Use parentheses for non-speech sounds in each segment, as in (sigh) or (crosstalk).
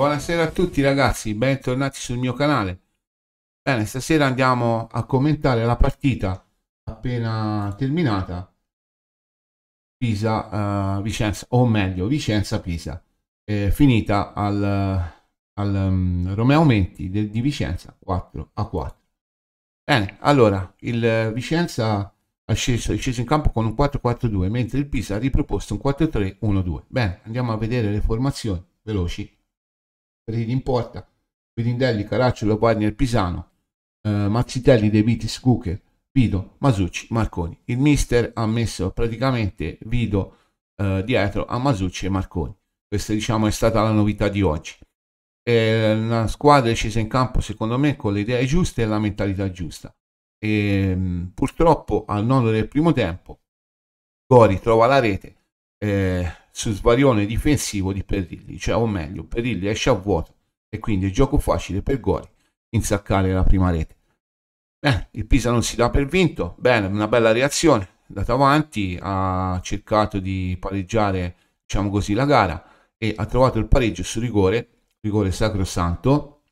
Buonasera a tutti ragazzi, bentornati sul mio canale. Bene, stasera andiamo a commentare la partita appena terminata Pisa uh, Vicenza, o meglio Vicenza Pisa, eh, finita al, al um, Romeo Menti de, di Vicenza 4 a 4. Bene, allora il Vicenza è sceso, è sceso in campo con un 4-4-2, mentre il Pisa ha riproposto un 4-3-1-2. Bene, andiamo a vedere le formazioni veloci Riti in porta, Pirindelli, Caracciolo, Pagner, Pisano, eh, Mazzitelli, De Vitis, Cooker, Vido, Masucci, Marconi. Il mister ha messo praticamente Vido eh, dietro a Masucci e Marconi. Questa diciamo è stata la novità di oggi. E eh, la squadra è scesa in campo secondo me con le idee giuste e la mentalità giusta. E, ehm, purtroppo al nono del primo tempo Gori trova la rete, eh, su svarione difensivo di Perilli, cioè o meglio, Perilli esce a vuoto e quindi è gioco facile per Gori insaccare la prima rete. Eh, il Pisa non si dà per vinto, bene, una bella reazione, è andato avanti, ha cercato di pareggiare, diciamo così, la gara e ha trovato il pareggio su rigore, rigore sacrosanto,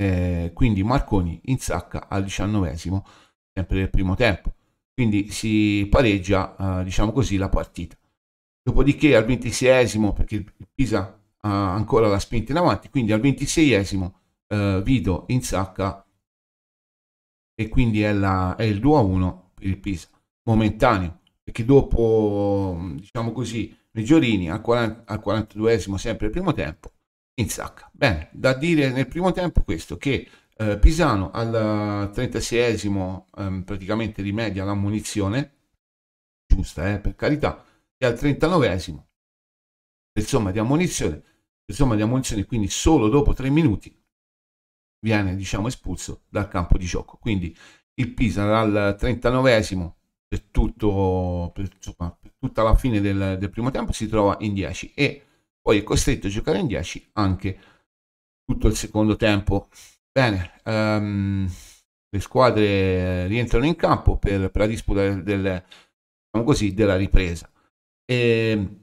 eh, quindi Marconi insacca al diciannovesimo, sempre del primo tempo, quindi si pareggia, eh, diciamo così, la partita. Dopodiché al 26esimo, perché il Pisa ha ancora la spinta in avanti, quindi al 26esimo eh, Vido insacca e quindi è, la, è il 2 a 1 per il Pisa, momentaneo, perché dopo, diciamo così, Meggiorini al, 40, al 42esimo, sempre il primo tempo, insacca. Bene, da dire nel primo tempo questo, che eh, Pisano al 36esimo ehm, praticamente rimedia la munizione, giusta eh, per carità, e al 39esimo somma di ammonizione, del di ammonizione quindi solo dopo 3 minuti viene diciamo espulso dal campo di gioco. Quindi il Pisa al 39 per, tutto, per, insomma, per tutta la fine del, del, primo tempo si trova in 10 e poi è costretto a giocare in 10 anche tutto il secondo tempo. Bene, um, le squadre rientrano in campo per, per la disputa del, del, diciamo così, della ripresa. E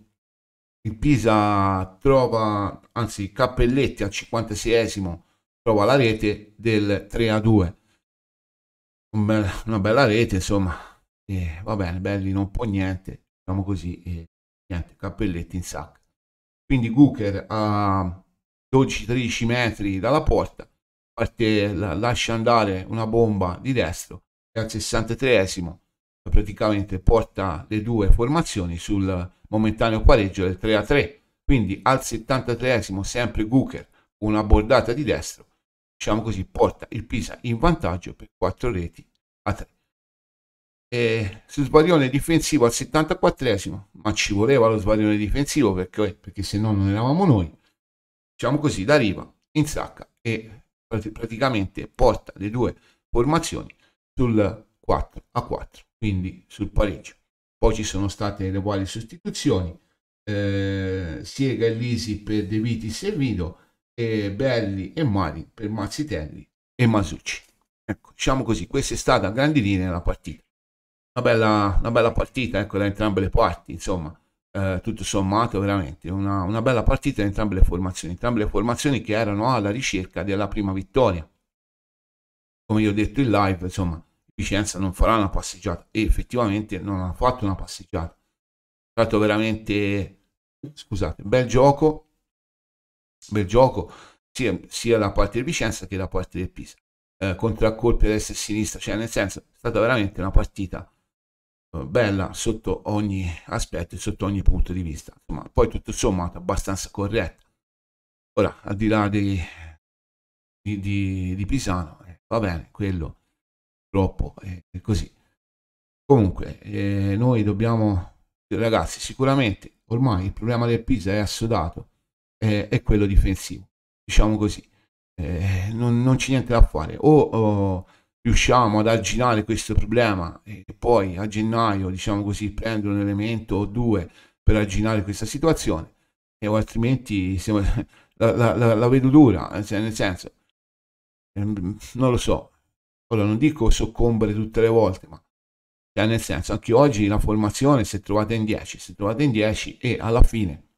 il Pisa trova, anzi Cappelletti al 56esimo trova la rete del 3 a 2. una bella rete, insomma, e, va bene, Belli non può niente, diciamo così, e, niente, Cappelletti in sacca. Quindi Guker a 12-13 metri dalla porta, parte, lascia andare una bomba di destro e al 63esimo praticamente porta le due formazioni sul momentaneo pareggio del 3 a 3 quindi al 73esimo sempre Guker una bordata di destro diciamo così porta il Pisa in vantaggio per 4 reti a 3 e su sbaglione difensivo al 74 ma ci voleva lo sbaglione difensivo perché, perché se no non eravamo noi diciamo così da riva in sacca e praticamente porta le due formazioni sul 4 a 4 quindi sul pareggio. Poi ci sono state le uguali sostituzioni, eh, Siega e Lisi per De Vitis e Vido, e Belli e Mari per Mazzitelli e Masucci. Ecco, diciamo così, questa è stata a grandi linee la partita. Una bella, una bella partita, ecco, da entrambe le parti, insomma, eh, tutto sommato veramente, una, una bella partita da entrambe le formazioni, entrambe le formazioni che erano alla ricerca della prima vittoria. Come io ho detto in live, insomma, Vicenza non farà una passeggiata e effettivamente non ha fatto una passeggiata. È stato veramente, scusate, bel gioco, bel gioco sia, sia da parte di Vicenza che da parte del Pisa. Eh, contraccolpi destra e sinistra, cioè nel senso è stata veramente una partita eh, bella sotto ogni aspetto e sotto ogni punto di vista. Insomma, poi tutto sommato abbastanza corretta. Ora, al di là di, di, di, di Pisano, eh, va bene, quello purtroppo è così. Comunque, eh, noi dobbiamo, ragazzi, sicuramente ormai il problema del Pisa è assodato, eh, è quello difensivo, diciamo così. Eh, non, non c'è niente da fare. O, o riusciamo ad arginare questo problema e poi a gennaio, diciamo così, prendere un elemento o due per arginare questa situazione, e, o altrimenti siamo, (laughs) la, la, la, la, vedo dura, cioè, nel senso, ehm, non lo so, Ora non dico soccombere tutte le volte, ma cioè nel senso, anche oggi la formazione, si è trovata in 10, si è trovata in 10 e alla fine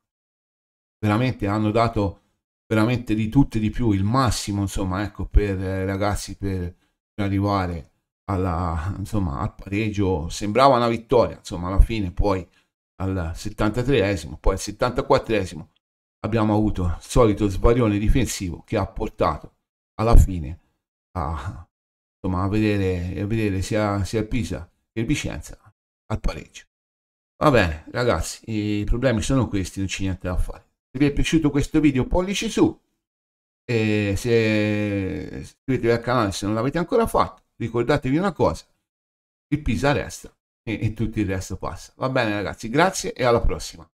veramente hanno dato veramente di tutto e di più, il massimo, insomma, ecco, per eh, ragazzi per arrivare alla, insomma, al pareggio. Sembrava una vittoria, insomma, alla fine poi al 73esimo, poi al 74esimo abbiamo avuto il solito svarione difensivo che ha portato alla fine a insomma, a vedere, a vedere sia, sia il Pisa che il Vicenza al pareggio. Va bene, ragazzi, i problemi sono questi, non c'è niente da fare. Se vi è piaciuto questo video, pollice su. E se iscrivetevi al canale se non l'avete ancora fatto. Ricordatevi una cosa, il Pisa resta e, e tutto il resto passa. Va bene, ragazzi, grazie e alla prossima.